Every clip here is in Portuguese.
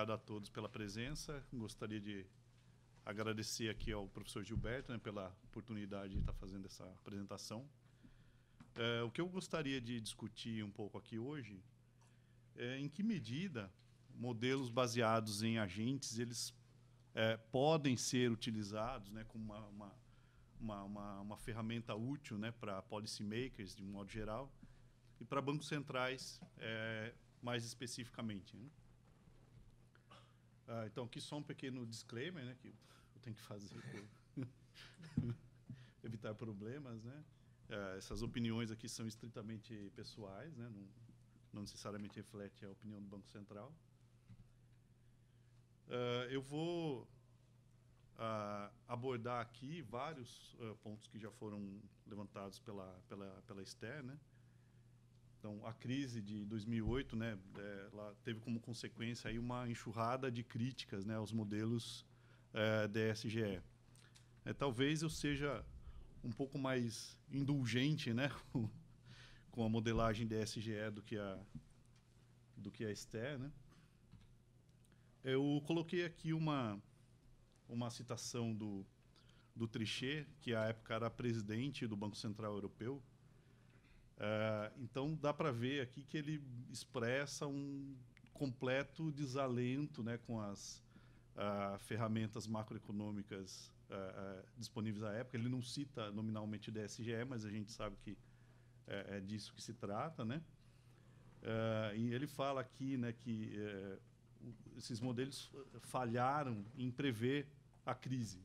obrigado a todos pela presença. Gostaria de agradecer aqui ao professor Gilberto né, pela oportunidade de estar fazendo essa apresentação. É, o que eu gostaria de discutir um pouco aqui hoje é em que medida modelos baseados em agentes eles é, podem ser utilizados né, como uma, uma, uma, uma, uma ferramenta útil né, para policymakers, de um modo geral, e para bancos centrais, é, mais especificamente. Né? Ah, então, aqui só um pequeno disclaimer, né, que eu tenho que fazer para evitar problemas, né? Ah, essas opiniões aqui são estritamente pessoais, né? Não, não necessariamente reflete a opinião do Banco Central. Ah, eu vou ah, abordar aqui vários ah, pontos que já foram levantados pela pela pela Esther, né? Então, a crise de 2008, né, é, teve como consequência aí uma enxurrada de críticas, né, aos modelos é, DSGE. É, talvez eu seja um pouco mais indulgente, né, com a modelagem DSGE do que a do que a Esté, né? Eu coloquei aqui uma uma citação do do Trichet, que à época era presidente do Banco Central Europeu, é, então dá para ver aqui que ele expressa um completo desalento né, com as uh, ferramentas macroeconômicas uh, disponíveis à época. Ele não cita nominalmente o DSGE, mas a gente sabe que é, é disso que se trata. Né? É, e ele fala aqui né, que é, esses modelos falharam em prever a crise.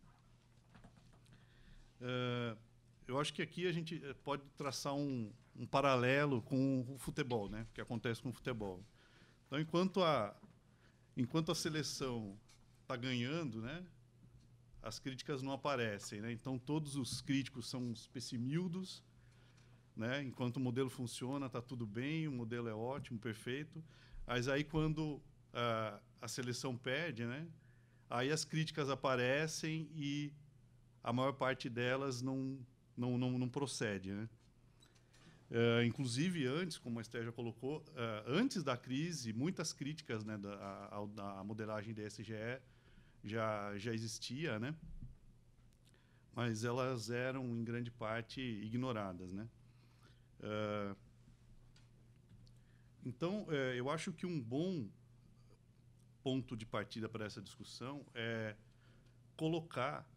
eu acho que aqui a gente eh, pode traçar um, um paralelo com o futebol, né? O que acontece com o futebol. Então, enquanto a, enquanto a seleção está ganhando, né? As críticas não aparecem, né? Então, todos os críticos são os pessimildos, né? Enquanto o modelo funciona, está tudo bem, o modelo é ótimo, perfeito. Mas aí, quando a, a seleção perde, né? Aí as críticas aparecem e a maior parte delas não, não, não, não procede, né? Eh, inclusive, antes, como a Esther já colocou, eh, antes da crise, muitas críticas né, da, a, modelagem da SGE já, já existia, né? mas elas eram, em grande parte, ignoradas. Né? Eh, então, eu acho que um bom ponto de partida para essa discussão é colocar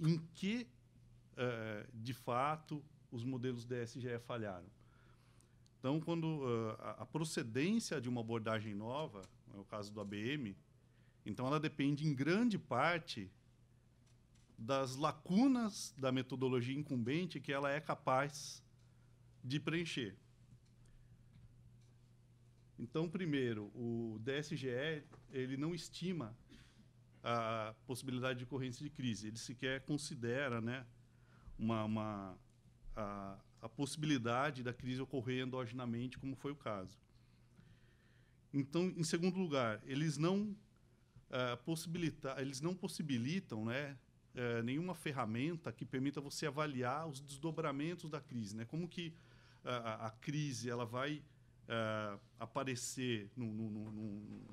em que, de fato, os modelos DSGE falharam. Então, quando uh, a, procedência de uma abordagem nova, é o caso do ABM, então ela depende em grande parte das lacunas da metodologia incumbente que ela é capaz de preencher. Então, primeiro, o DSGE ele não estima a possibilidade de ocorrência de crise, ele sequer considera, né, uma, uma a, a possibilidade da crise ocorrer endogenamente, como foi o caso. Então, em segundo lugar, eles não uh, eles não possibilitam, né, uh, nenhuma ferramenta que permita você avaliar os desdobramentos da crise, né? Como que uh, a, a, crise ela vai é, aparecer num,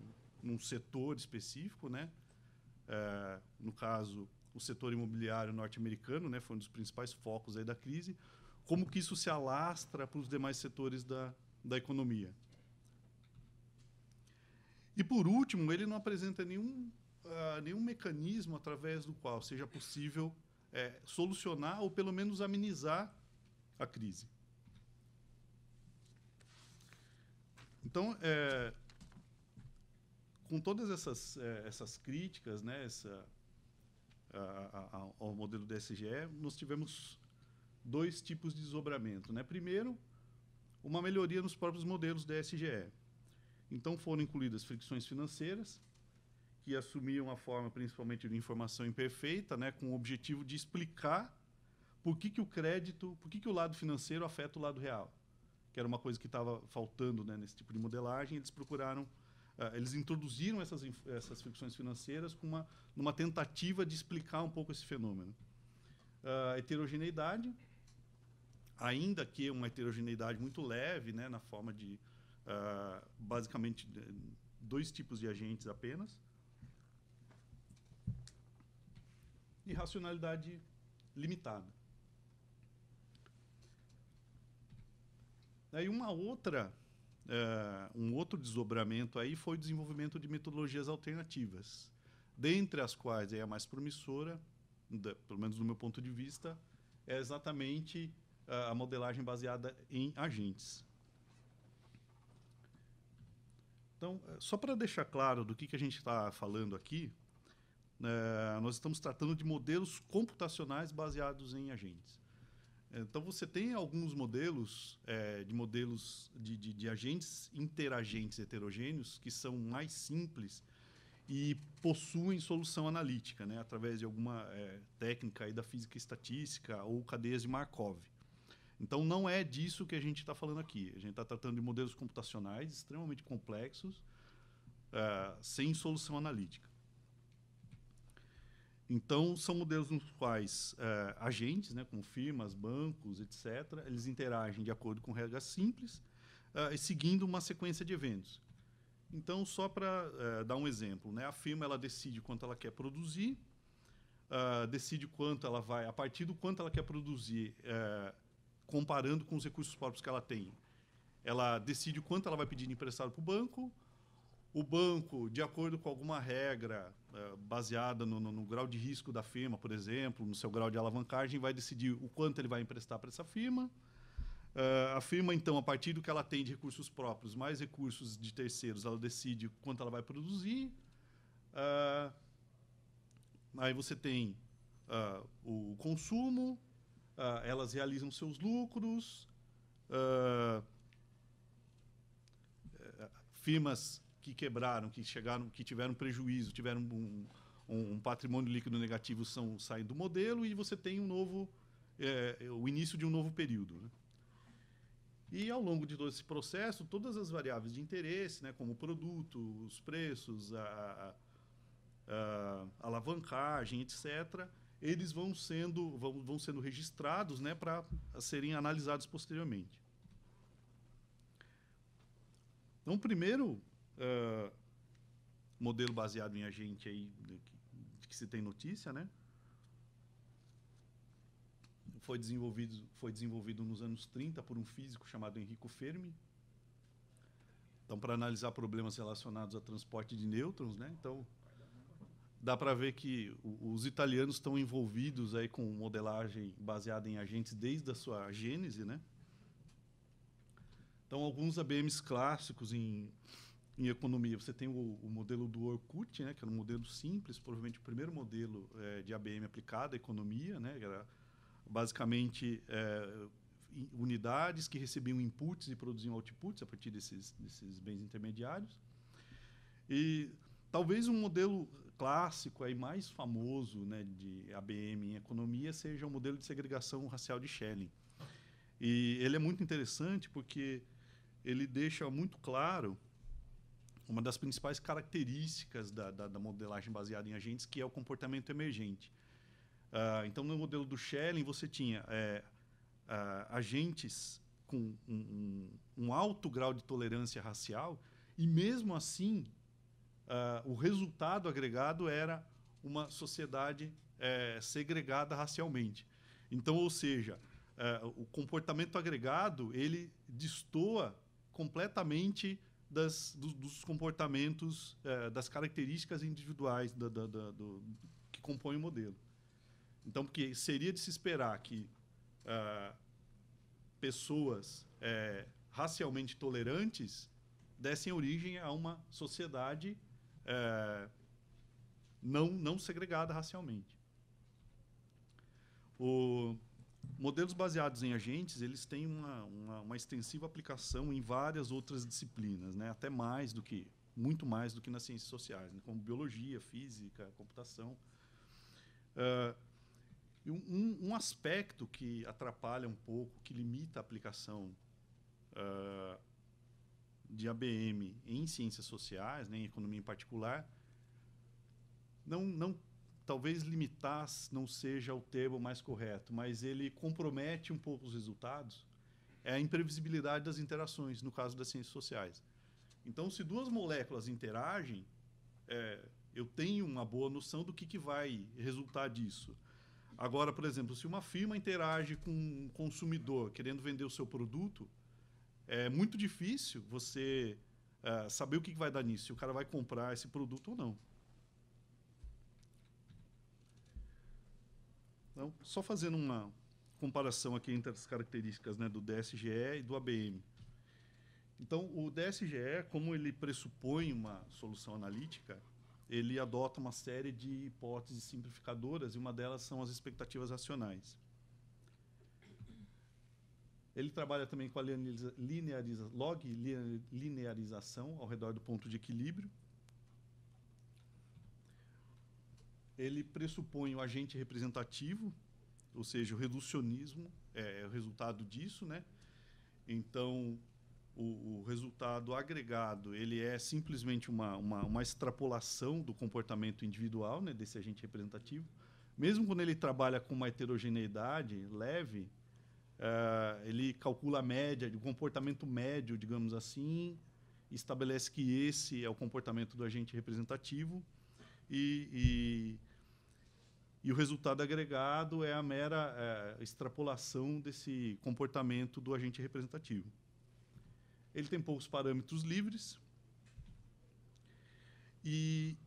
num, setor específico, né? no caso o setor imobiliário norte-americano, né, foi um dos principais focos aí da crise, como que isso se alastra para os demais setores da, da economia. E, por último, ele não apresenta nenhum, uh, nenhum mecanismo através do qual seja possível é, solucionar ou, pelo menos, amenizar a crise. Então, é, com todas essas, é, essas críticas, né, essa, a, ao modelo DSGE, nós tivemos dois tipos de desdobramento. Né? Primeiro, uma melhoria nos próprios modelos DSGE. Então foram incluídas fricções financeiras, que assumiam a forma principalmente de informação imperfeita, né, com o objetivo de explicar por que, que o crédito, por que, que o lado financeiro afeta o lado real, que era uma coisa que estava faltando né, nesse tipo de modelagem. Eles procuraram ah, eles introduziram essas, essas ficções financeiras com uma, numa tentativa de explicar um pouco esse fenômeno. Uh, heterogeneidade, ainda que uma heterogeneidade muito leve, né, na forma de uh, basicamente dois tipos de agentes apenas. E racionalidade limitada. Daí uma outra eh, um outro desdobramento aí foi o desenvolvimento de metodologias alternativas, dentre as quais é a mais promissora, da, pelo menos do meu ponto de vista, é exatamente eh, a modelagem baseada em agentes. Então, eh, só para deixar claro do que, que a gente está falando aqui, nós estamos tratando de modelos computacionais baseados em agentes. Então você tem alguns modelos é, de modelos de, de, de, agentes interagentes heterogêneos que são mais simples e possuem solução analítica, né, através de alguma é, técnica aí da física estatística ou cadeias de Markov. Então não é disso que a gente está falando aqui. A gente está tratando de modelos computacionais extremamente complexos, uh, sem solução analítica. Então, são modelos nos quais eh, agentes, né, como firmas, bancos, etc., eles interagem de acordo com regras simples, eh, e seguindo uma sequência de eventos. Então, só para eh, dar um exemplo, né, a firma ela decide quanto ela quer produzir, ah, decide quanto ela vai, a partir do quanto ela quer produzir, comparando com os recursos próprios que ela tem, ela decide quanto ela vai pedir emprestado para o banco, o banco, de acordo com alguma regra, eh, baseada no, no, no, grau de risco da firma, por exemplo, no seu grau de alavancagem, vai decidir o quanto ele vai emprestar para essa firma. Uh, a firma, então, a partir do que ela tem de recursos próprios, mais recursos de terceiros, ela decide quanto ela vai produzir. Uh, aí você tem uh, o consumo, elas realizam seus lucros, firmas que quebraram, que chegaram, que tiveram prejuízo, tiveram um, um, um patrimônio líquido negativo são saem do modelo e você tem um novo é, é, o início de um novo período. Né? E ao longo de todo esse processo, todas as variáveis de interesse, né, como o produto, os preços, a, a, a alavancagem, etc., eles vão sendo, vão, vão sendo registrados né, para serem analisados posteriormente. Então, primeiro, Uh, modelo baseado em agente aí, que, que se tem notícia, né? Foi desenvolvido, foi desenvolvido nos anos 30 por um físico chamado Enrico Fermi. Então, para analisar problemas relacionados a transporte de nêutrons, né? Então, dá para ver que os italianos estão envolvidos aí com modelagem baseada em agentes desde a sua gênese, né? Então, alguns ABMs clássicos em em economia, você tem o, o, modelo do Orkut, né, que era um modelo simples, provavelmente o primeiro modelo é, de ABM aplicado à economia, né, que era basicamente é, unidades que recebiam inputs e produziam outputs a partir desses, desses bens intermediários. E talvez um modelo clássico aí mais famoso né, de ABM em economia seja o modelo de segregação racial de Schelling. E ele é muito interessante porque ele deixa muito claro uma das principais características da, da, da modelagem baseada em agentes, que é o comportamento emergente. Uh, então, no modelo do Schelling, você tinha é, uh, agentes com um, um, um, alto grau de tolerância racial, e mesmo assim, uh, o resultado agregado era uma sociedade é, segregada racialmente. Então, ou seja, é, o comportamento agregado ele destoa completamente das, do, dos comportamentos, é, das características individuais da, da, da, do, que compõem o modelo. Então, porque seria de se esperar que é, pessoas é, racialmente tolerantes dessem origem a uma sociedade é, não, não segregada racialmente. O, Modelos baseados em agentes, eles têm uma, uma, uma, extensiva aplicação em várias outras disciplinas, né? até mais do que, muito mais do que nas ciências sociais, né? como biologia, física, computação. Uh, um, um, aspecto que atrapalha um pouco, que limita a aplicação uh, de ABM em ciências sociais, né, em economia em particular, não, não talvez limitar não seja o termo mais correto, mas ele compromete um pouco os resultados, é a imprevisibilidade das interações, no caso das ciências sociais. Então, se duas moléculas interagem, é, eu tenho uma boa noção do que, que vai resultar disso. Agora, por exemplo, se uma firma interage com um consumidor querendo vender o seu produto, é muito difícil você é, saber o que, que vai dar nisso, se o cara vai comprar esse produto ou não. Então, só fazendo uma comparação aqui entre as características né, do DSGE e do ABM. Então, o DSGE, como ele pressupõe uma solução analítica, ele adota uma série de hipóteses simplificadoras e uma delas são as expectativas racionais. Ele trabalha também com a lineariza, log linearização ao redor do ponto de equilíbrio, ele pressupõe o agente representativo, ou seja, o reducionismo é, é, o resultado disso, né? Então, o, o, resultado agregado ele é simplesmente uma, uma, uma extrapolação do comportamento individual né, desse agente representativo. Mesmo quando ele trabalha com uma heterogeneidade leve, uh, ele calcula a média, o comportamento médio, digamos assim, estabelece que esse é o comportamento do agente representativo e, e, e o resultado agregado é a mera é, extrapolação desse comportamento do agente representativo. Ele tem poucos parâmetros livres e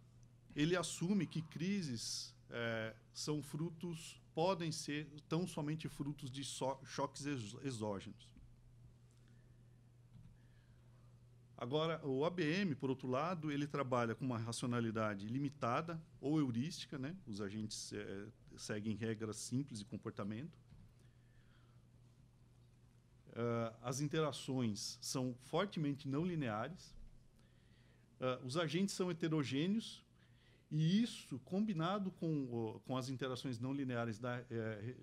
ele assume que crises é, são frutos, podem ser tão somente frutos de so choques exógenos. Agora, o ABM, por outro lado, ele trabalha com uma racionalidade limitada ou heurística, né? Os agentes é, seguem regras simples de comportamento. Uh, as interações são fortemente não lineares. Uh, os agentes são heterogêneos. E isso, combinado com, com as interações não lineares da é,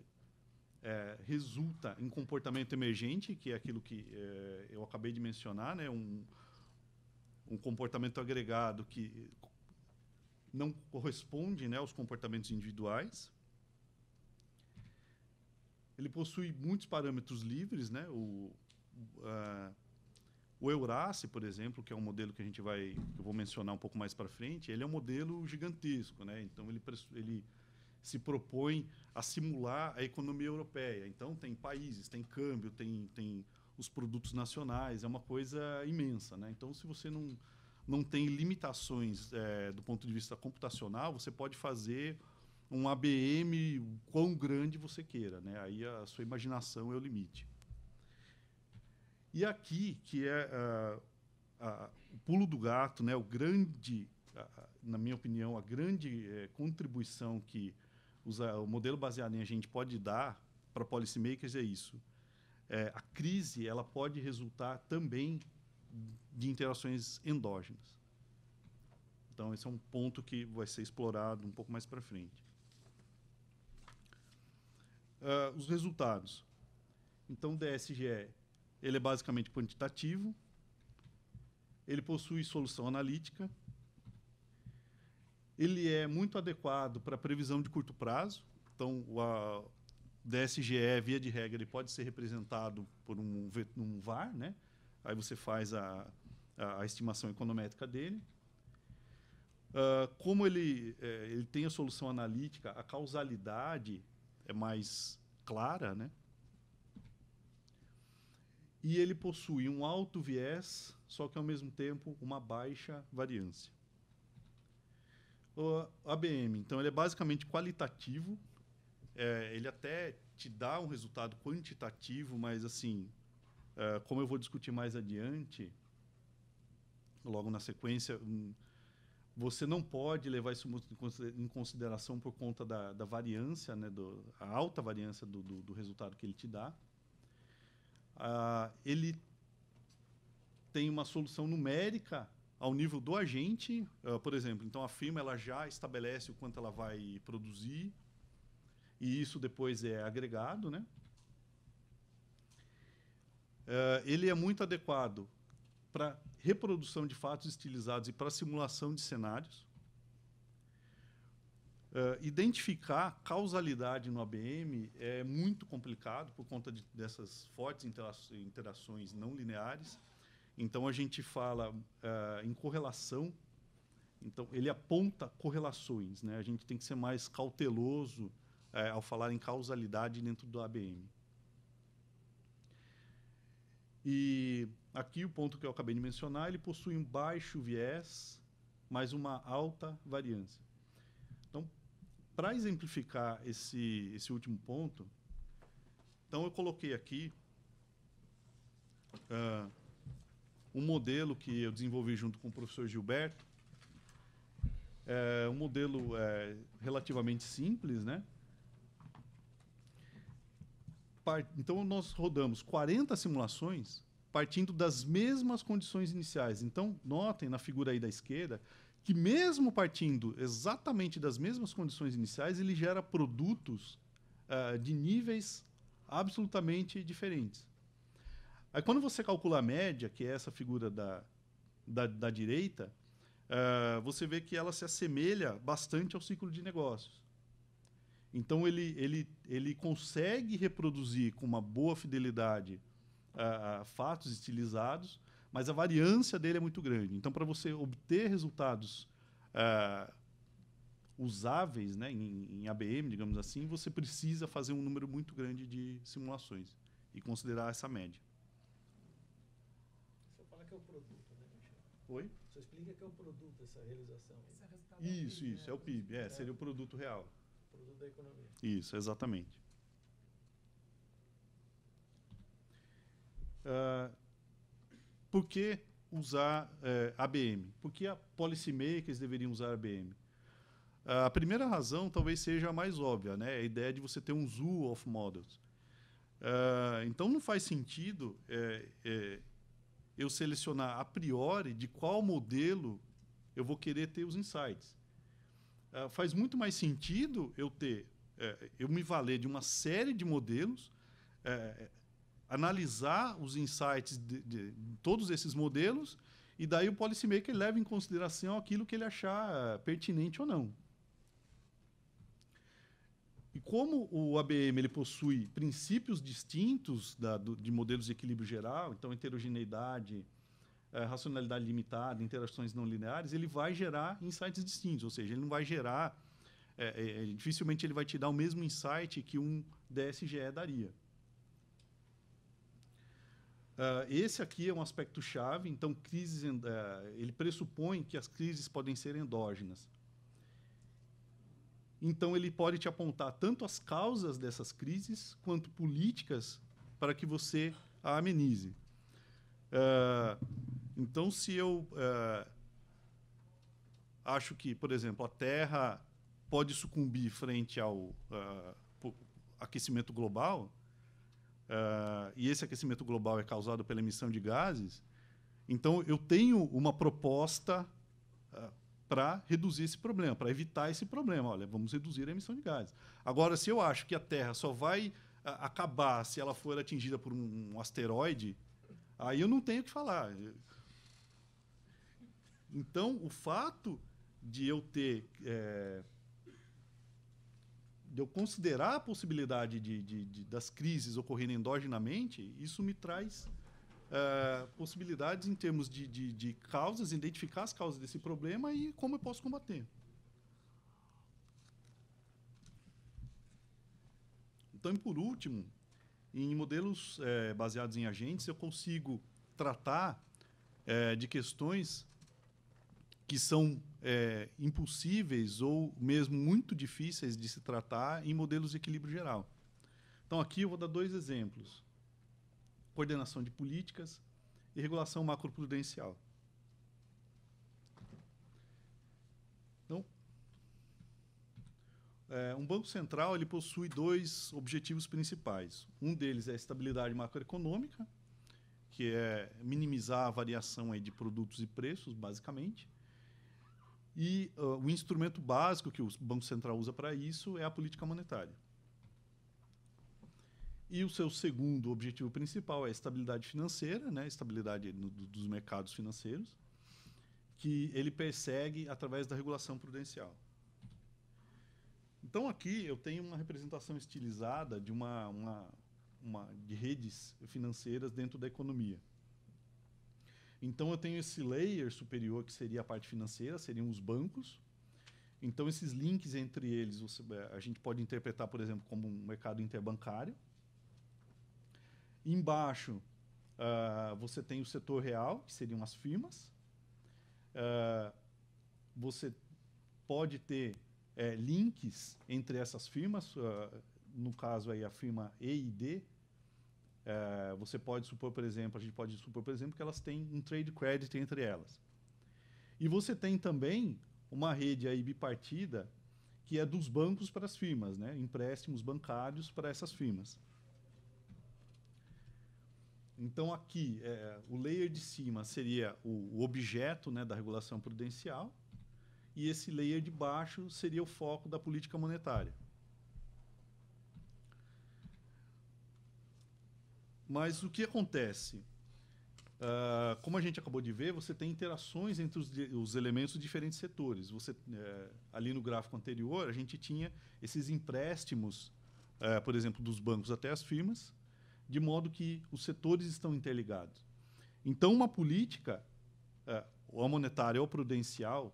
é, resulta em comportamento emergente, que é aquilo que é, eu acabei de mencionar, né? um, um comportamento agregado que não corresponde né, aos comportamentos individuais. Ele possui muitos parâmetros livres, né? o, uh, o Eurace, por exemplo, que é um modelo que a gente vai, eu vou mencionar um pouco mais para frente, ele é um modelo gigantesco, né? Então ele, ele se propõe a simular a economia europeia. Então, tem países, tem câmbio, tem, tem os produtos nacionais, é uma coisa imensa. Né? Então, se você não, não tem limitações é, do ponto de vista computacional, você pode fazer um ABM quão grande você queira. Né? Aí a sua imaginação é o limite. E aqui, que é uh, uh, o pulo do gato, né? o grande, uh, na minha opinião, a grande é, contribuição que o modelo baseado em a gente pode dar para policymakers é isso. É, a crise ela pode resultar também de interações endógenas. Então, esse é um ponto que vai ser explorado um pouco mais para frente. Uh, os resultados. Então, o DSGE ele é basicamente quantitativo, ele possui solução analítica, ele é muito adequado para previsão de curto prazo. Então, o DSGE, via de regra, ele pode ser representado por um, um VAR, né? Aí você faz a, a, a estimação econométrica dele. Uh, como ele, é, ele tem a solução analítica, a causalidade é mais clara, né? E ele possui um alto viés, só que ao mesmo tempo uma baixa variância o ABM. Então, ele é basicamente qualitativo. É, ele até te dá um resultado quantitativo, mas assim, é, como eu vou discutir mais adiante, logo na sequência, hum, você não pode levar isso em consideração por conta da, da variância, né, do, a alta variância do, do, do resultado que ele te dá. Ah, ele tem uma solução numérica ao nível do agente, uh, por exemplo, então a firma ela já estabelece o quanto ela vai produzir e isso depois é agregado, né? Uh, ele é muito adequado para reprodução de fatos estilizados e para simulação de cenários. Uh, identificar causalidade no ABM é muito complicado por conta de, dessas fortes interações não lineares. Então a gente fala uh, em correlação. Então ele aponta correlações, né? A gente tem que ser mais cauteloso uh, ao falar em causalidade dentro do ABM. E aqui o ponto que eu acabei de mencionar, ele possui um baixo viés, mas uma alta variância. Então, para exemplificar esse, esse último ponto, então eu coloquei aqui ah, um modelo que eu desenvolvi junto com o professor Gilberto, é um modelo é, relativamente simples, né? Então nós rodamos 40 simulações partindo das mesmas condições iniciais. Então notem na figura aí da esquerda que mesmo partindo exatamente das mesmas condições iniciais, ele gera produtos uh, de níveis absolutamente diferentes. Aí quando você calcula a média, que é essa figura da, da, da direita, uh, você vê que ela se assemelha bastante ao ciclo de negócios. Então ele, ele, ele consegue reproduzir com uma boa fidelidade uh, fatos estilizados, mas a variância dele é muito grande. Então para você obter resultados uh, usáveis né, em, em ABM, digamos assim, você precisa fazer um número muito grande de simulações e considerar essa média fala que é o produto, né, Michel? Oi? Você explica que é o produto essa realização. Esse é resultado isso, PIB, isso, né? é o PIB, é, é, é, seria o produto real. O produto da economia. Isso, exatamente. Uh, por que usar uh, eh, ABM? Por que a policymakers deveriam usar ABM? Uh, ah, a primeira razão talvez seja a mais óbvia, né? É a ideia de você ter um zoo of models. Ah, então não faz sentido eh, eh, eu selecionar a priori de qual modelo eu vou querer ter os insights. Uh, faz muito mais sentido eu ter, é, eu me valer de uma série de modelos, é, analisar os insights de, de, de, todos esses modelos, e daí o policymaker leva em consideração aquilo que ele achar pertinente ou não. E como o ABM ele possui princípios distintos da, do, de modelos de equilíbrio geral, então heterogeneidade, é, racionalidade limitada, interações não lineares, ele vai gerar insights distintos, ou seja, ele não vai gerar, é, é, dificilmente ele vai te dar o mesmo insight que um DSGE daria. Uh, esse aqui é um aspecto chave, então crises, uh, ele pressupõe que as crises podem ser endógenas. Então, ele pode te apontar tanto as causas dessas crises quanto políticas para que você a amenize. Uh, então, se eu uh, acho que, por exemplo, a Terra pode sucumbir frente ao uh, aquecimento global, e esse aquecimento global é causado pela emissão de gases, então eu tenho uma proposta para reduzir esse problema, para evitar esse problema. Olha, vamos reduzir a emissão de gases. Agora, se eu acho que a Terra só vai ah, acabar se ela for atingida por um asteroide, aí eu não tenho o que falar. Então, o fato de eu ter. É, de eu considerar a possibilidade de, de, de, das crises ocorrerem endogenamente, isso me traz eh, possibilidades em termos de, de, de causas, identificar as causas desse problema e como eu posso combater. Então, e por último, em modelos é, baseados em agentes, eu consigo tratar é, de questões que são é, impossíveis ou mesmo muito difíceis de se tratar em modelos de equilíbrio geral. Então, aqui eu vou dar dois exemplos coordenação de políticas e regulação macroprudencial. Então, é, um banco central ele possui dois objetivos principais. Um deles é a estabilidade macroeconômica, que é minimizar a variação aí de produtos e preços, basicamente. E uh, o instrumento básico que o Banco Central usa para isso é a política monetária. E o seu segundo objetivo principal é a estabilidade financeira, né? estabilidade no, dos mercados financeiros, que ele persegue através da regulação prudencial. Então aqui eu tenho uma representação estilizada de uma, uma, uma de redes financeiras dentro da economia. Então eu tenho esse layer superior que seria a parte financeira, seriam os bancos. Então esses links entre eles você, a gente pode interpretar, por exemplo, como um mercado interbancário Embaixo, uh, você tem o setor real, que seriam as firmas. Uh, você pode ter é, links entre essas firmas, uh, no caso aí a firma E e D. Uh, você pode supor, por exemplo, a gente pode supor, por exemplo, que elas têm um trade credit entre elas. E você tem também uma rede aí bipartida que é dos bancos para as firmas, né? empréstimos bancários para essas firmas. Então, aqui, é, o layer de cima seria o, o objeto né, da regulação prudencial, e esse layer de baixo seria o foco da política monetária. Mas o que acontece? Uh, como a gente acabou de ver, você tem interações entre os, os elementos dos diferentes setores. Você, uh, ali no gráfico anterior, a gente tinha esses empréstimos, uh, por exemplo, dos bancos até as firmas, de modo que os setores estão interligados. Então, uma política, é, ou a monetária ou a prudencial,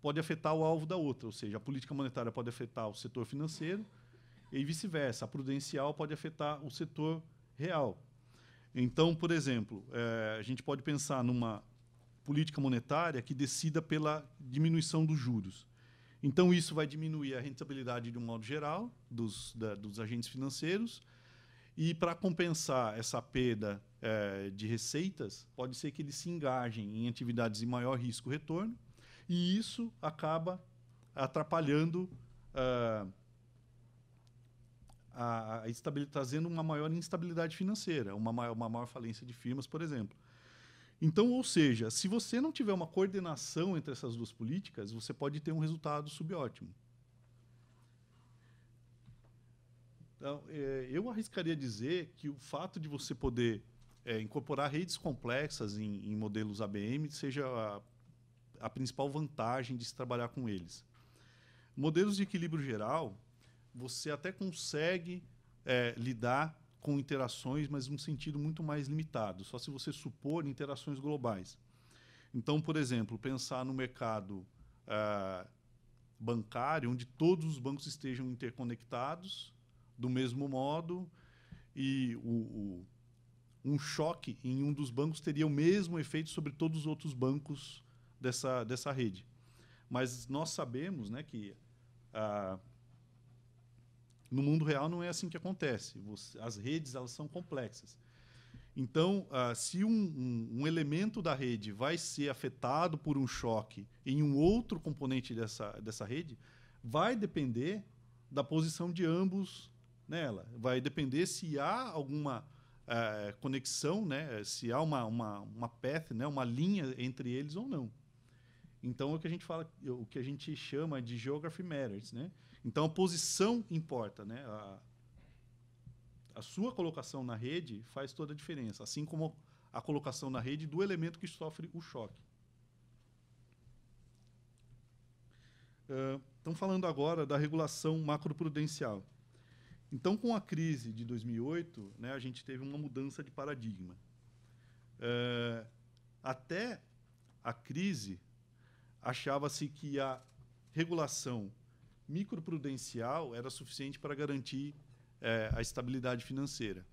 pode afetar o alvo da outra, ou seja, a política monetária pode afetar o setor financeiro e vice-versa, a prudencial pode afetar o setor real. Então, por exemplo, é, a gente pode pensar numa política monetária que decida pela diminuição dos juros. Então, isso vai diminuir a rentabilidade de um modo geral dos, da, dos agentes financeiros e para compensar essa perda é, de receitas, pode ser que eles se engajem em atividades de maior risco retorno, e isso acaba atrapalhando, uh, a, a, trazendo uma maior instabilidade financeira, uma maior, uma maior falência de firmas, por exemplo. Então, ou seja, se você não tiver uma coordenação entre essas duas políticas, você pode ter um resultado subótimo. Então, é, eu arriscaria dizer que o fato de você poder é, incorporar redes complexas em, em, modelos ABM seja a, a principal vantagem de se trabalhar com eles. Modelos de equilíbrio geral, você até consegue é, lidar com interações, mas num sentido muito mais limitado, só se você supor interações globais. Então, por exemplo, pensar no mercado ah, bancário, onde todos os bancos estejam interconectados do mesmo modo e o, o, um choque em um dos bancos teria o mesmo efeito sobre todos os outros bancos dessa, dessa rede. Mas nós sabemos né, que ah, no mundo real não é assim que acontece. Você, as redes elas são complexas. Então, ah, se um, um, um, elemento da rede vai ser afetado por um choque em um outro componente dessa, dessa rede, vai depender da posição de ambos nela. Né, Vai depender se há alguma eh, conexão, né? se há uma, uma, uma path, né? uma linha entre eles ou não. Então, é o que a gente fala, é o que a gente chama de geography matters, né? Então, a posição importa, né? A, a sua colocação na rede faz toda a diferença, assim como a colocação na rede do elemento que sofre o choque. Uh, estamos falando agora da regulação macroprudencial. Então, com a crise de 2008, né, a gente teve uma mudança de paradigma. Uh, até a crise, achava-se que a regulação microprudencial era suficiente para garantir eh, a estabilidade financeira.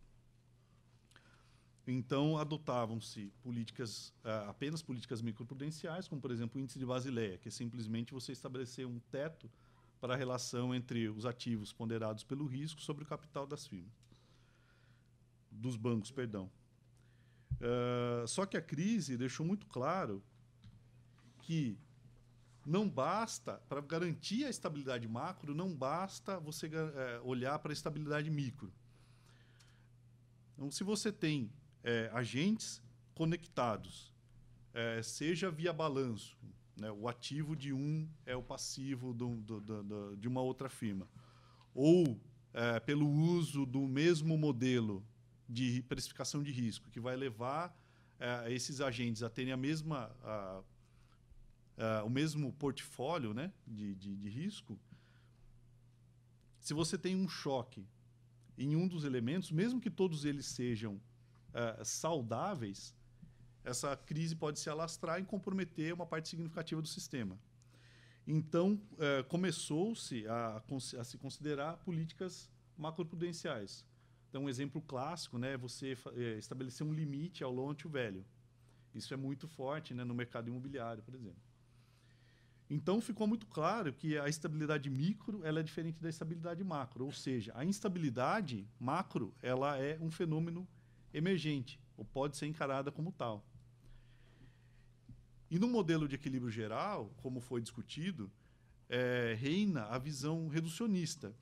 Então, adotavam-se políticas, eh, apenas políticas microprudenciais, como, por exemplo, o índice de Basileia, que é simplesmente você estabelecer um teto para a relação entre os ativos ponderados pelo risco sobre o capital das firmas, dos bancos, perdão. Uh, só que a crise deixou muito claro que não basta, para garantir a estabilidade macro, não basta você uh, olhar para a estabilidade micro. Então, se você tem é, agentes conectados, é, seja via balanço, né? O ativo de um é o passivo do, do, do, de uma outra firma. Ou é, pelo uso do mesmo modelo de precificação de risco, que vai levar é, esses agentes a terem a mesma, a, a, é, o mesmo portfólio né, de, de, de risco. Se você tem um choque em um dos elementos, mesmo que todos eles sejam Uh, saudáveis, essa crise pode se alastrar e comprometer uma parte significativa do sistema. Então, é, começou-se a, a, se considerar políticas macroprudenciais. Então, um exemplo clássico né, é você é, estabelecer um limite ao loan o velho. Isso é muito forte né, no mercado imobiliário, por exemplo. Então, ficou muito claro que a estabilidade micro ela é diferente da estabilidade macro. Ou seja, a instabilidade macro ela é um fenômeno emergente, ou pode ser encarada como tal. E no modelo de equilíbrio geral, como foi discutido, é, reina a visão reducionista.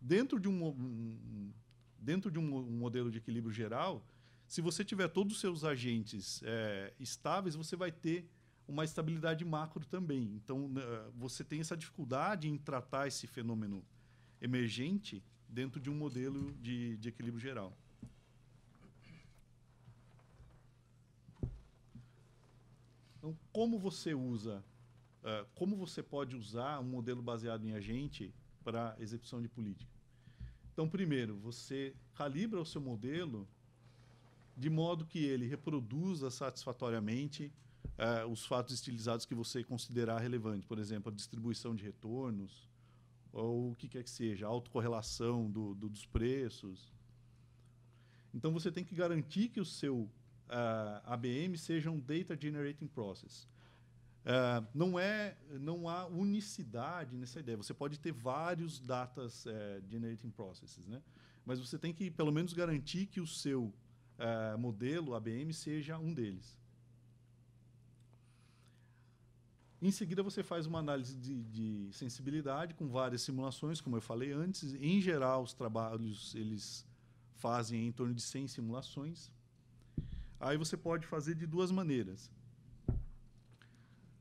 Dentro de um, um dentro de um, um, modelo de equilíbrio geral, se você tiver todos os seus agentes é, estáveis, você vai ter uma estabilidade macro também. Então, é, você tem essa dificuldade em tratar esse fenômeno emergente dentro de um modelo de, de equilíbrio geral. Então, como você usa, uh, como você pode usar um modelo baseado em agente para execução de política? Então, primeiro, você calibra o seu modelo de modo que ele reproduza satisfatoriamente uh, os fatos estilizados que você considerar relevantes. por exemplo, a distribuição de retornos, ou o que quer que seja, a autocorrelação do, do, dos preços. Então, você tem que garantir que o seu uh, ABM seja um Data Generating Process. Uh, não é não há unicidade nessa ideia você pode ter vários datas uh, generating processes né mas você tem que pelo menos garantir que o seu uh, modelo ABM seja um deles em seguida você faz uma análise de, de sensibilidade com várias simulações como eu falei antes em geral os trabalhos eles fazem em torno de 100 simulações Aí você pode fazer de duas maneiras.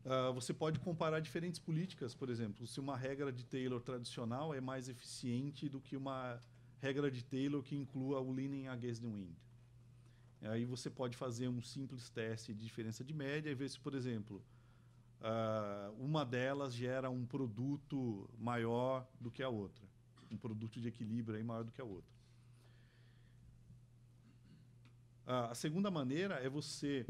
Uh, você pode comparar diferentes políticas, por exemplo, se uma regra de Taylor tradicional é mais eficiente do que uma regra de Taylor que inclua o leaning against the wind. Aí você pode fazer um simples teste de diferença de média e ver se, por exemplo, uh, uma delas gera um produto maior do que a outra, um produto de equilíbrio maior do que a outra. Ah, a segunda maneira é você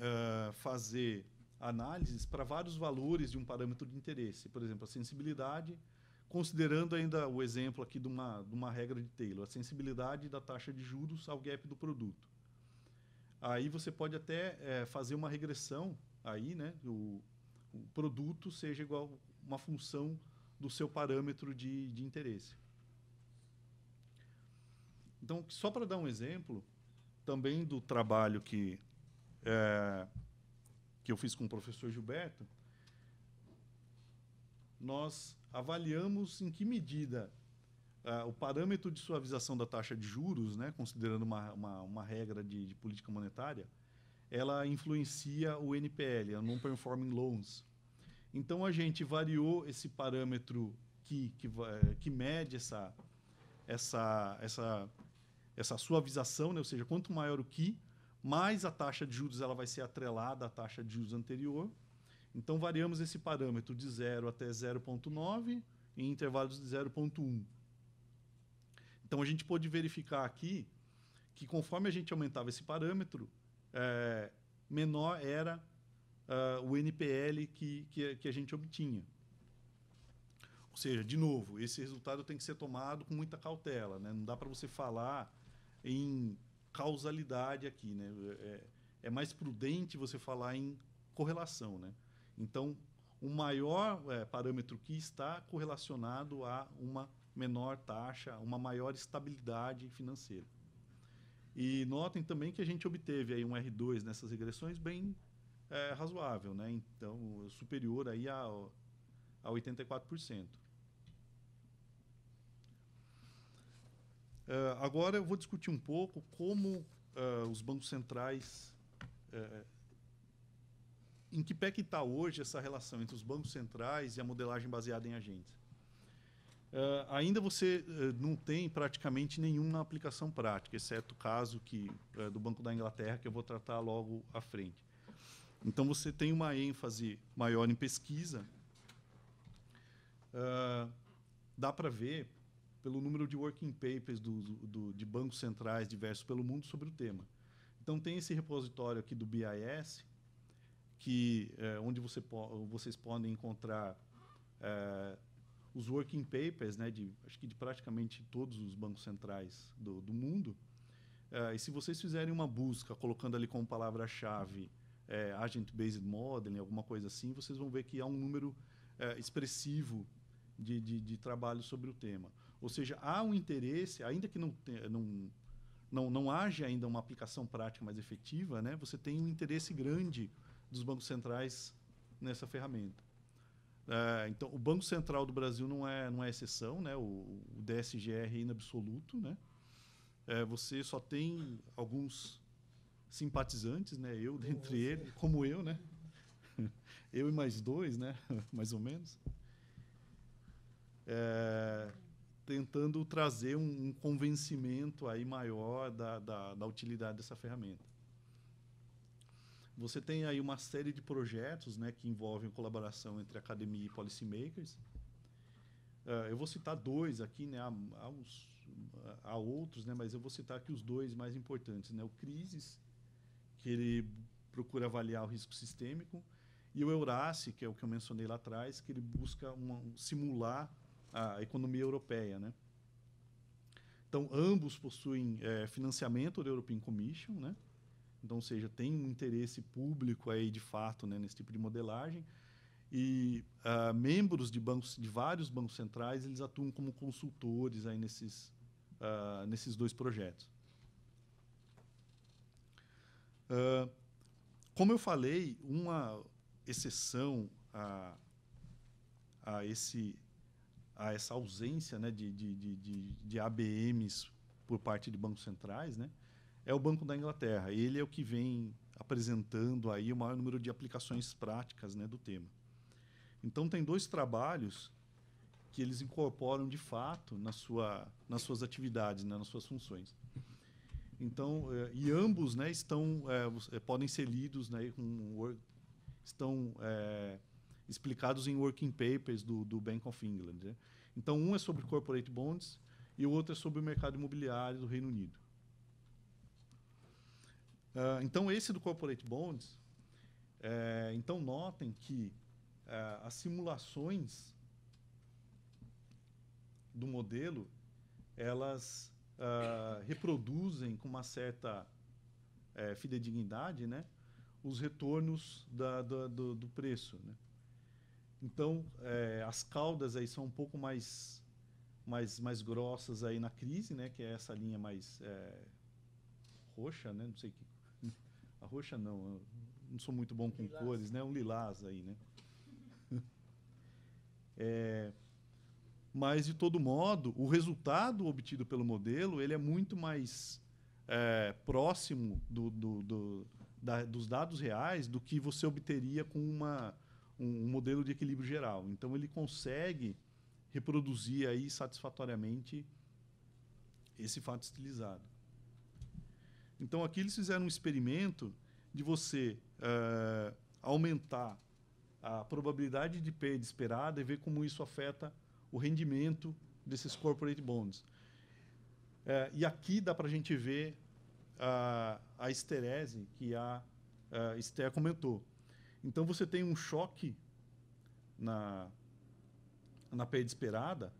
uh, fazer análises para vários valores de um parâmetro de interesse. Por exemplo, a sensibilidade, considerando ainda o exemplo aqui de uma, de uma regra de Taylor, a sensibilidade da taxa de juros ao gap do produto. Aí você pode até uh, fazer uma regressão aí, né? O, o produto seja igual uma função do seu parâmetro de, de interesse. Então, só para dar um exemplo, também do trabalho que, é, que eu fiz com o professor Gilberto, nós avaliamos em que medida uh, o parâmetro de suavização da taxa de juros, né, considerando uma, uma, uma regra de, de, política monetária, ela influencia o NPL, a é Non-Performing Loans. Então, a gente variou esse parâmetro que, que, que mede essa, essa, essa essa suavização, né? ou seja, quanto maior o Ki, mais a taxa de juros ela vai ser atrelada à taxa de juros anterior. Então, variamos esse parâmetro de 0 até 0,9 em intervalos de 0,1. Então, a gente pôde verificar aqui que conforme a gente aumentava esse parâmetro, é, menor era uh, o NPL que, que, que a gente obtinha. Ou seja, de novo, esse resultado tem que ser tomado com muita cautela. Né? Não dá para você falar em causalidade aqui, né? É, é mais prudente você falar em correlação, né? Então, o um maior é, parâmetro que está correlacionado a uma menor taxa, uma maior estabilidade financeira. E notem também que a gente obteve aí um R2 nessas regressões bem é, razoável, né? Então, superior aí a, a 84%. Uh, agora eu vou discutir um pouco como uh, os bancos centrais. Uh, em que pé que está hoje essa relação entre os bancos centrais e a modelagem baseada em agentes? ainda você não tem praticamente nenhuma aplicação prática, exceto o caso que, do Banco da Inglaterra, que eu vou tratar logo à frente. Então você tem uma ênfase maior em pesquisa. dá para ver, pelo número de working papers do, do, de bancos centrais diversos pelo mundo sobre o tema. Então tem esse repositório aqui do BIS, que é, onde você po vocês podem encontrar é, os working papers, né, de, acho que de praticamente todos os bancos centrais do, do mundo. É, e se vocês fizerem uma busca colocando ali como palavra-chave é, agent-based modeling, alguma coisa assim, vocês vão ver que há um número é, expressivo de, de, de trabalho sobre o tema. Ou seja, há um interesse, ainda que não, não, não, não haja ainda uma aplicação prática mais efetiva, né, você tem um interesse grande dos bancos centrais nessa ferramenta. É, então, o Banco Central do Brasil não é, não é exceção, né? o, o DSGR é absoluto Né? É, você só tem alguns simpatizantes, né? eu dentre eles, como eu, né? eu e mais dois, né? mais ou menos. É, tentando trazer um, um convencimento aí maior da, da, da utilidade dessa ferramenta. Você tem aí uma série de projetos né, que envolvem colaboração entre academia e policymakers. Uh, eu vou citar dois aqui, né, há, há, uns, há, outros, né, mas eu vou citar aqui os dois mais importantes. Né, o CRISIS, que ele procura avaliar o risco sistêmico, e o Eurace, que é o que eu mencionei lá atrás, que ele busca uma, simular a economia europeia. Né? Então, ambos possuem é, financiamento da European Commission, né? então, ou seja, tem um interesse público aí de fato né, nesse tipo de modelagem. E uh, membros de, bancos, de vários bancos centrais eles atuam como consultores aí nesses, uh, nesses dois projetos. Uh, como eu falei, uma exceção a, a esse a essa ausência né, de, de, de, de, ABMs por parte de bancos centrais, né, é o Banco da Inglaterra. Ele é o que vem apresentando aí o maior número de aplicações práticas né, do tema. Então, tem dois trabalhos que eles incorporam de fato na sua, nas suas atividades, né, nas suas funções. Então, eh, e ambos né, estão, eh, eh, podem ser lidos, né, com, estão explicados em working papers do, do Bank of England. Né? Então, um é sobre corporate bonds e o outro é sobre o mercado imobiliário do Reino Unido. Uh, então, esse do corporate bonds, é, então notem que é, as simulações do modelo elas uh, reproduzem com uma certa é, fidedignidade, né, os retornos da, da, do, do preço, né. Então, é, as caudas aí são um pouco mais, mais, mais grossas aí na crise, né? Que é essa linha mais é, roxa, né? Não sei que a roxa não, não sou muito bom com lilás. cores, né? Um lilás aí, né? é, mas de todo modo, o resultado obtido pelo modelo ele é muito mais é, próximo do, do, do da, dos dados reais do que você obteria com uma um, um modelo de equilíbrio geral. Então ele consegue reproduzir aí satisfatoriamente esse fato estilizado. Então aqui eles fizeram um experimento de você uh, aumentar a probabilidade de perda esperada e ver como isso afeta o rendimento desses corporate bonds. Eh, e aqui dá para a gente ver a esterese que a uh, Esther comentou. Então você tem um choque na, na perda esperada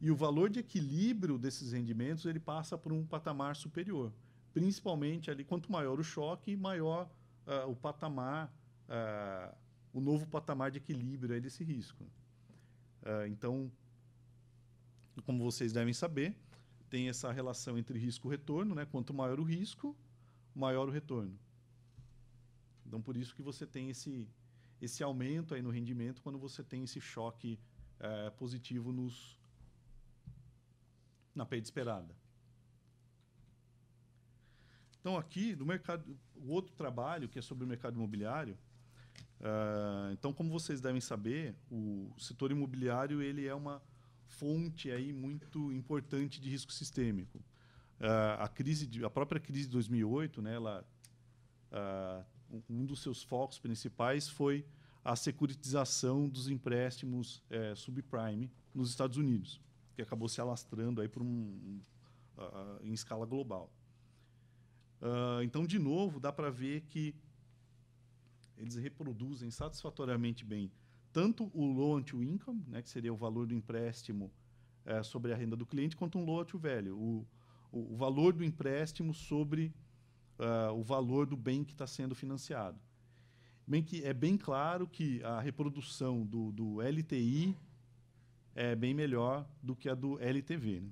e o valor de equilíbrio desses rendimentos ele passa por um patamar superior. Principalmente ali, quanto maior o choque, maior uh, o patamar, uh, o novo patamar de equilíbrio aí desse risco. Uh, então, como vocês devem saber, tem essa relação entre risco e retorno, né? Quanto maior o risco, maior o retorno. Então, por isso que você tem esse, esse aumento aí no rendimento quando você tem esse choque é, positivo nos, na perda esperada. Então, aqui, no mercado, o outro trabalho, que é sobre o mercado imobiliário, Uh, então, como vocês devem saber, o setor imobiliário ele é uma fonte aí muito importante de risco sistêmico. Uh, a crise, de, a própria crise de 2008, né, ela uh, um dos seus focos principais foi a securitização dos empréstimos é, subprime nos Estados Unidos, que acabou se alastrando aí por um, um uh, em escala global. Uh, então, de novo, dá para ver que eles reproduzem satisfatoriamente bem tanto o loan to income, né, que seria o valor do empréstimo é, sobre a renda do cliente, quanto um loan to value, o, o, o valor do empréstimo sobre uh, o valor do bem que está sendo financiado. Bem que é bem claro que a reprodução do, do LTI é bem melhor do que a do LTV. Né?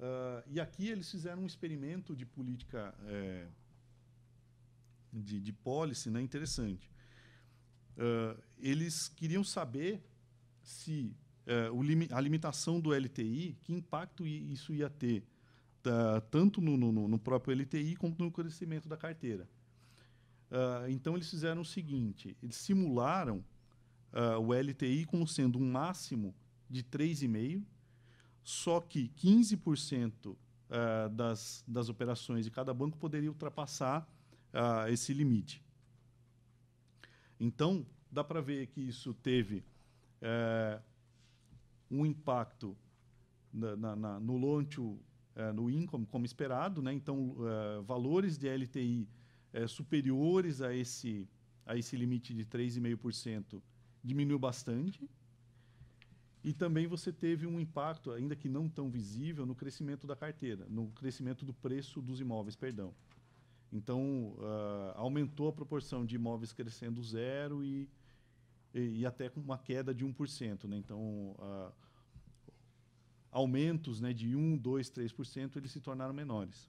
Uh, e aqui eles fizeram um experimento de política é, de, de policy né, interessante. Uh, eles queriam saber se uh, eh, lim a limitação do LTI, que impacto isso ia ter uh, tanto no, no, no, próprio LTI como no crescimento da carteira. Uh, então, eles fizeram o seguinte: eles simularam uh, o LTI como sendo um máximo de 3,5%, só que 15% uh, ah, das, das operações de cada banco poderia ultrapassar esse limite. Então, dá para ver que isso teve eh, um impacto na, na, na, no loan to eh, no income, como esperado. Né? Então, uh, valores de LTI uh, eh, superiores a esse, a esse limite de 3,5% diminuiu bastante. E também você teve um impacto, ainda que não tão visível, no crescimento da carteira, no crescimento do preço dos imóveis, perdão. Então, aumentou a proporção de imóveis crescendo zero e, e, e, até com uma queda de 1%. Né? Então, uh, aumentos né, de 1, 2, 3%, eles se tornaram menores.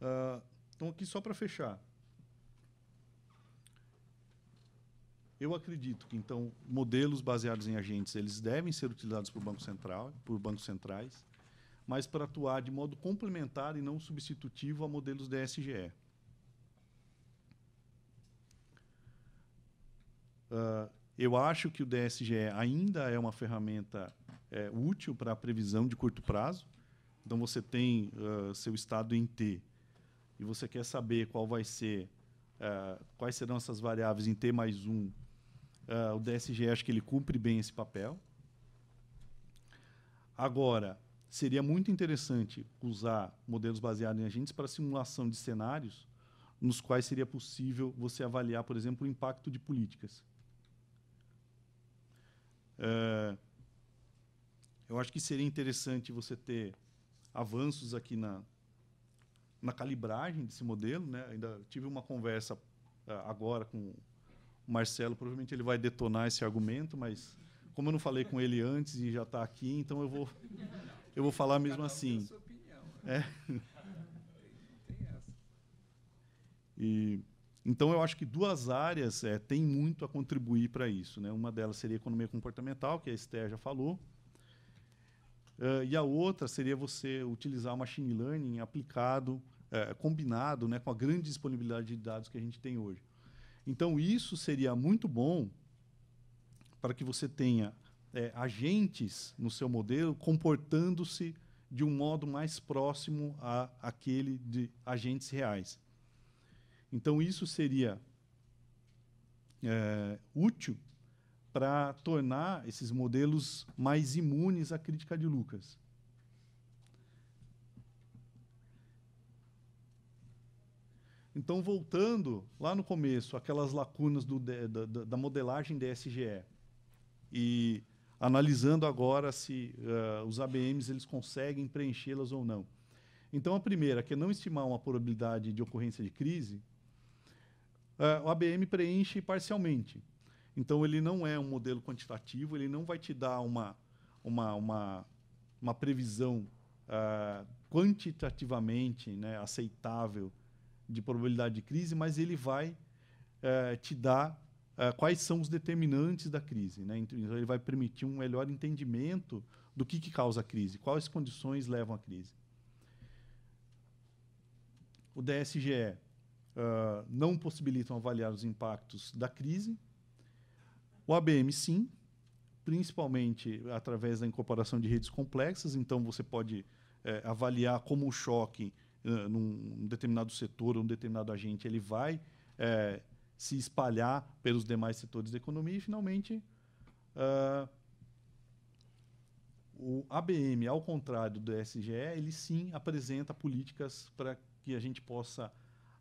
Uh, então, aqui só para fechar. Eu acredito que, então, modelos baseados em agentes eles devem ser utilizados por, banco central, por bancos centrais, mas para atuar de modo complementar e não substitutivo a modelos DSGE. Uh, ah, eu acho que o DSGE ainda é uma ferramenta é, útil para a previsão de curto prazo. Então, você tem uh, seu estado em T e você quer saber qual vai ser, uh, quais serão essas variáveis em T mais 1. Uh, o DSGE acho que ele cumpre bem esse papel. Agora, seria muito interessante usar modelos baseados em agentes para simulação de cenários nos quais seria possível você avaliar, por exemplo, o impacto de políticas. É, eu acho que seria interessante você ter avanços aqui na, na calibragem desse modelo. Né? Ainda tive uma conversa é, agora com o Marcelo, provavelmente ele vai detonar esse argumento, mas como eu não falei com ele antes e já está aqui, então eu vou, eu vou falar mesmo assim. É. E então, eu acho que duas áreas é, eh, têm muito a contribuir para isso. Né? Uma delas seria a economia comportamental, que a Esther já falou, uh, e a outra seria você utilizar o machine learning aplicado, eh, combinado né, com a grande disponibilidade de dados que a gente tem hoje. Então, isso seria muito bom para que você tenha é, agentes no seu modelo comportando-se de um modo mais próximo a aquele de agentes reais. Então, isso seria é, útil para tornar esses modelos mais imunes à crítica de Lucas. Então, voltando lá no começo, aquelas lacunas do, da, da, modelagem DSGE e analisando agora se uh, os ABMs eles conseguem preenchê-las ou não. Então, a primeira, que é não estimar uma probabilidade de ocorrência de crise, é, o ABM preenche parcialmente. Então, ele não é um modelo quantitativo, ele não vai te dar uma, uma, uma, uma previsão uh, quantitativamente né, aceitável de probabilidade de crise, mas ele vai uh, te dar uh, quais são os determinantes da crise. Né? Então, então, ele vai permitir um melhor entendimento do que, que causa a crise, quais condições levam à crise. O DSGE uh, não possibilitam avaliar os impactos da crise. O ABM, sim, principalmente através da incorporação de redes complexas, então você pode eh, avaliar como o choque uh, num determinado setor, um determinado agente, ele vai eh, se espalhar pelos demais setores da economia e, finalmente, uh, o ABM, ao contrário do SGE, ele sim apresenta políticas para que a gente possa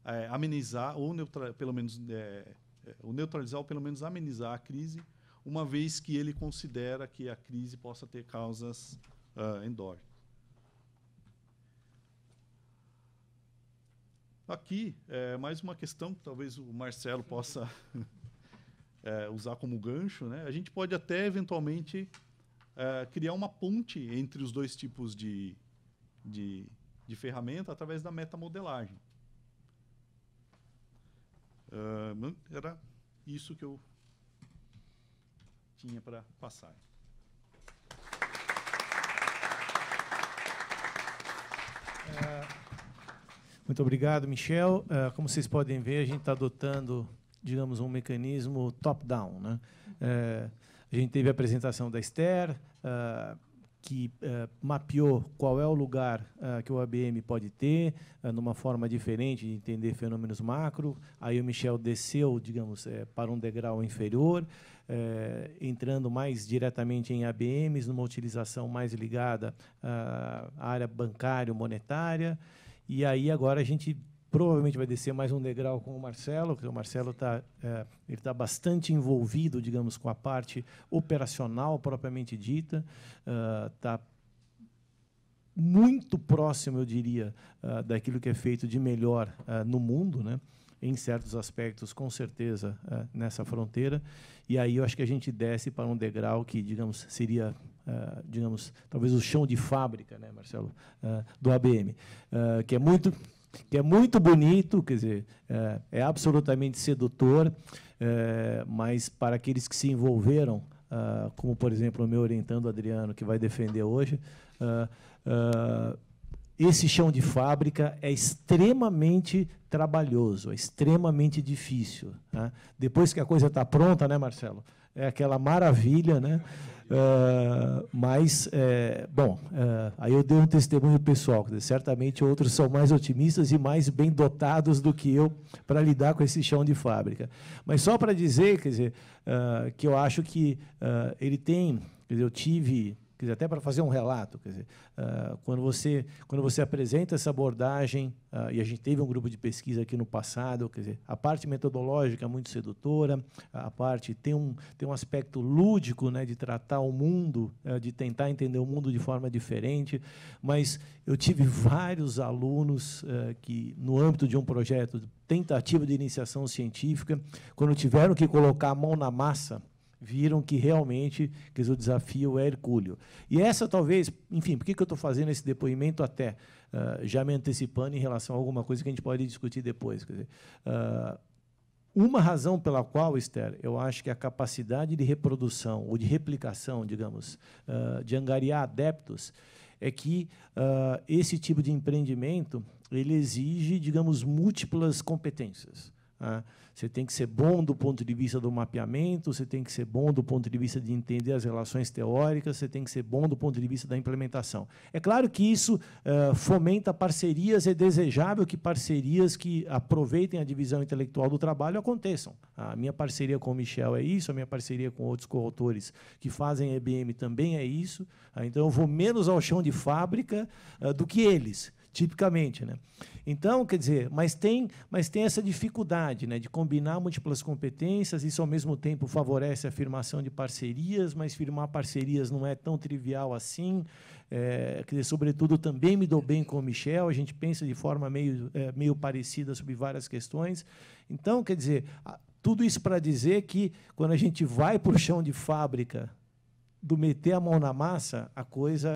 é, amenizar, ou pelo menos é, é, o neutralizar, ou pelo menos amenizar a crise, uma vez que ele considera que a crise possa ter causas uh, endógenas. Aqui, é, mais uma questão que talvez o Marcelo possa é, usar como gancho. Né? A gente pode até, eventualmente, é, criar uma ponte entre os dois tipos de, de, de ferramenta através da metamodelagem. Uh, era isso que eu tinha para passar. Ah, muito obrigado, Michel. Ah, como vocês podem ver, a gente está adotando, digamos, um mecanismo top-down. Né? Eh, a gente teve a apresentação da Esther, que uh, mapeou qual é o lugar uh, que o ABM pode ter, uh, numa forma diferente de entender fenômenos macro. Aí o Michel desceu, digamos, para um degrau inferior, entrando mais diretamente em ABMs, numa utilização mais ligada ah, à área bancária, monetária. E aí agora a gente provavelmente vai descer mais um degrau com o Marcelo, porque o Marcelo está é, ele tá bastante envolvido, digamos, com a parte operacional propriamente dita, está ah, uh, muito próximo, eu diria, uh, daquilo que é feito de melhor uh, no mundo, né? em certos aspectos, com certeza, nessa fronteira. E aí eu acho que a gente desce para um degrau que, digamos, seria Uh, digamos, talvez o chão de fábrica, né, Marcelo, uh, do ABM, uh, que é muito que é muito bonito, quer dizer, é, é absolutamente sedutor, é, mas para aqueles que se envolveram, ah, como por exemplo o meu orientando Adriano, que vai defender hoje, ah, ah, esse chão de fábrica é extremamente trabalhoso, é extremamente difícil. Né? Depois que a coisa está pronta, né, Marcelo? É aquela maravilha, né? Uh, mas, é, bom, uh, aí eu dei um testemunho pessoal. certamente outros são mais otimistas e mais bem dotados do que eu para lidar com esse chão de fábrica. Mas só para dizer, quer dizer, uh, que eu acho que ah, ele tem, dizer, eu tive Quer dizer, até para fazer um relato, quer dizer, ah, quando, você, quando você apresenta essa abordagem, ah, e a gente teve um grupo de pesquisa aqui no passado, quer dizer, a parte metodológica é muito sedutora, a parte tem um, tem um aspecto lúdico né, de tratar o mundo, ah, de tentar entender o mundo de forma diferente, mas eu tive vários alunos que, no âmbito de um projeto tentativa de iniciação científica, quando tiveram que colocar a mão na massa, viram que realmente o desafio é hercúleo. E essa talvez, enfim, por que, que eu estou fazendo esse depoimento até uh, já me antecipando em relação a alguma coisa que a gente pode discutir depois? Quer dizer, uh, uma razão pela qual, Esther, eu acho que a capacidade de reprodução ou de replicação, digamos, uh, de angariar adeptos, é que esse tipo de empreendimento ele exige, digamos, múltiplas competências. Ah, você tem que ser bom do ponto de vista do mapeamento, você tem que ser bom do ponto de vista de entender as relações teóricas, você tem que ser bom do ponto de vista da implementação. É claro que isso eh, fomenta parcerias, é desejável que parcerias que aproveitem a divisão intelectual do trabalho aconteçam. A minha parceria com o Michel é isso, a minha parceria com outros coautores que fazem EBM também é isso. Ah, então eu vou menos ao chão de fábrica ah, do que eles tipicamente, né? Então, quer dizer, mas tem, mas tem essa dificuldade, né, de combinar múltiplas competências, isso ao mesmo tempo favorece a firmação de parcerias, mas firmar parcerias não é tão trivial assim. É, quer dizer, sobretudo também me dou bem com o Michel, a gente pensa de forma meio, é, meio parecida sobre várias questões. Então, quer dizer, tudo isso para dizer que quando a gente vai para o chão de fábrica do meter a mão na massa, a coisa